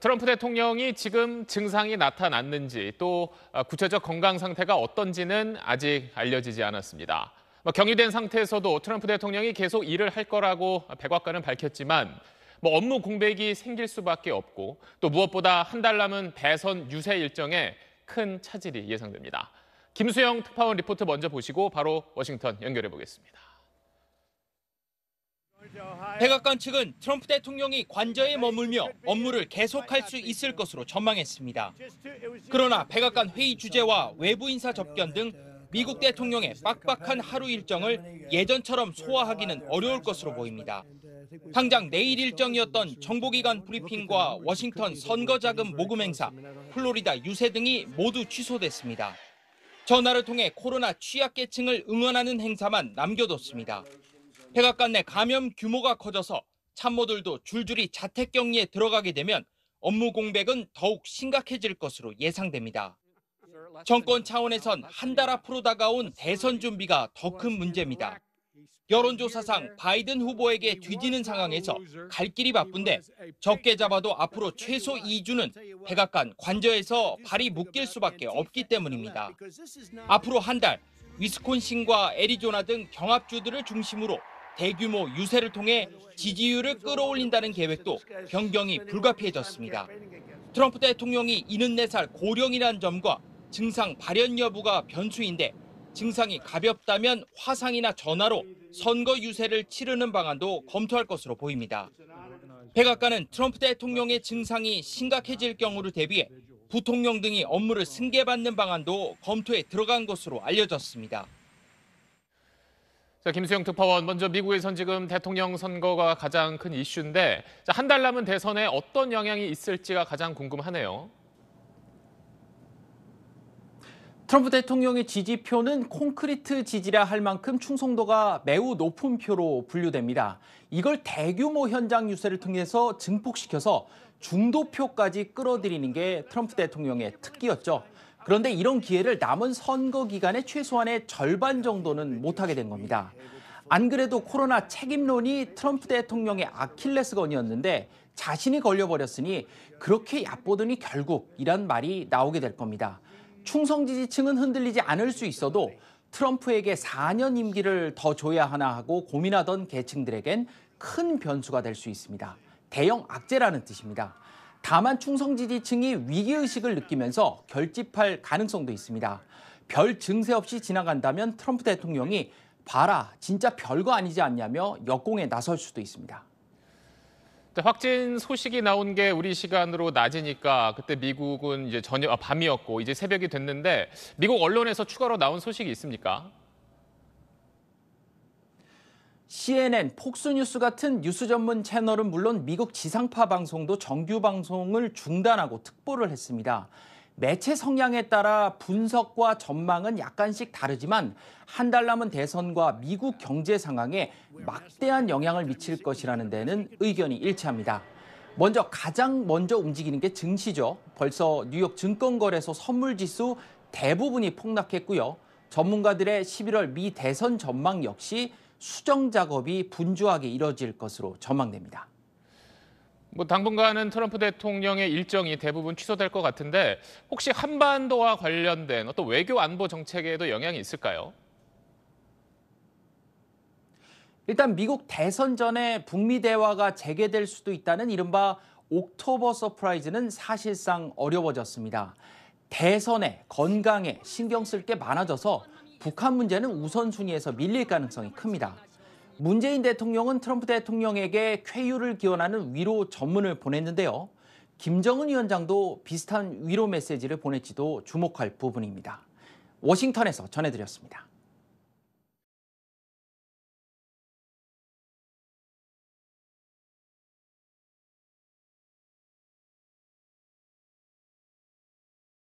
트럼프 대통령이 지금 증상이 나타났는지 또 어, 구체적 건강 상태가 어떤지는 아직 알려지지 않았습니다. 격리된 뭐 상태에서도 트럼프 대통령이 계속 일을 할 거라고 백악관은 밝혔지만 뭐 업무 공백이 생길 수밖에 없고 또 무엇보다 한 달 남은 대선 유세 일정에 큰 차질이 예상됩니다. 김수영 특파원 리포트 먼저 보시고 바로 워싱턴 연결해 보겠습니다. 백악관 측은 트럼프 대통령이 관저에 머물며 업무를 계속할 수 있을 것으로 전망했습니다. 그러나 백악관 회의 주제와 외부 인사 접견 등 미국 대통령의 빡빡한 하루 일정을 예전처럼 소화하기는 어려울 것으로 보입니다. 당장 내일 일정이었던 정보기관 브리핑과 워싱턴 선거자금 모금 행사, 플로리다 유세 등이 모두 취소됐습니다. 전화를 통해 코로나 취약계층을 응원하는 행사만 남겨뒀습니다. 백악관 내 감염 규모가 커져서 참모들도 줄줄이 자택격리에 들어가게 되면 업무 공백은 더욱 심각해질 것으로 예상됩니다. 정권 차원에선 한 달 앞으로 다가온 대선 준비가 더 큰 문제입니다. 여론조사상 바이든 후보에게 뒤지는 상황에서 갈 길이 바쁜데 적게 잡아도 앞으로 최소 2주는 백악관 관저에서 발이 묶일 수밖에 없기 때문입니다. 앞으로 한 달 위스콘신과 애리조나 등 경합주들을 중심으로 대규모 유세를 통해 지지율을 끌어올린다는 계획도 변경이 불가피해졌습니다. 트럼프 대통령이 74살 고령이란 점과 증상 발현 여부가 변수인데 증상이 가볍다면 화상이나 전화로 선거 유세를 치르는 방안도 검토할 것으로 보입니다. 백악관은 트럼프 대통령의 증상이 심각해질 경우를 대비해 부통령 등이 업무를 승계받는 방안도 검토에 들어간 것으로 알려졌습니다. 자, 김수영 특파원, 먼저 미국에선 지금 대통령 선거가 가장 큰 이슈인데 한 달 남은 대선에 어떤 영향이 있을지가 가장 궁금하네요. 트럼프 대통령의 지지표는 콘크리트 지지라 할 만큼 충성도가 매우 높은 표로 분류됩니다. 이걸 대규모 현장 유세를 통해서 증폭시켜서 중도표까지 끌어들이는 게 트럼프 대통령의 특기였죠. 그런데 이런 기회를 남은 선거 기간의 최소한의 절반 정도는 못하게 된 겁니다. 안 그래도 코로나 책임론이 트럼프 대통령의 아킬레스건이었는데 자신이 걸려버렸으니 그렇게 얕보더니 결국 이란 말이 나오게 될 겁니다. 충성 지지층은 흔들리지 않을 수 있어도 트럼프에게 4년 임기를 더 줘야 하나 하고 고민하던 계층들에겐 큰 변수가 될 수 있습니다. 대형 악재라는 뜻입니다. 다만 충성 지지층이 위기의식을 느끼면서 결집할 가능성도 있습니다. 별 증세 없이 지나간다면 트럼프 대통령이 봐라, 진짜 별거 아니지 않냐며 역공에 나설 수도 있습니다. 확진 소식이 나온 게 우리 시간으로 낮이니까 그때 미국은 이제 저녁 아, 밤이었고 이제 새벽이 됐는데 미국 언론에서 추가로 나온 소식이 있습니까? CNN, 폭스뉴스 같은 뉴스 전문 채널은 물론 미국 지상파 방송도 정규 방송을 중단하고 특보를 했습니다. 매체 성향에 따라 분석과 전망은 약간씩 다르지만 한 달 남은 대선과 미국 경제 상황에 막대한 영향을 미칠 것이라는 데는 의견이 일치합니다. 먼저 가장 먼저 움직이는 게 증시죠. 벌써 뉴욕 증권거래소 선물지수 대부분이 폭락했고요. 전문가들의 11월 미 대선 전망 역시 수정 작업이 분주하게 이뤄질 것으로 전망됩니다. 뭐 당분간은 트럼프 대통령의 일정이 대부분 취소될 것 같은데 혹시 한반도와 관련된 어떤 외교 안보 정책에도 영향이 있을까요? 일단 미국 대선 전에 북미 대화가 재개될 수도 있다는 이른바 옥토버 서프라이즈는 사실상 어려워졌습니다. 대선에 건강에 신경 쓸 게 많아져서 북한 문제는 우선순위에서 밀릴 가능성이 큽니다. 문재인 대통령은 트럼프 대통령에게 쾌유를 기원하는 위로 전문을 보냈는데요. 김정은 위원장도 비슷한 위로 메시지를 보냈지도 주목할 부분입니다. 워싱턴에서 전해드렸습니다.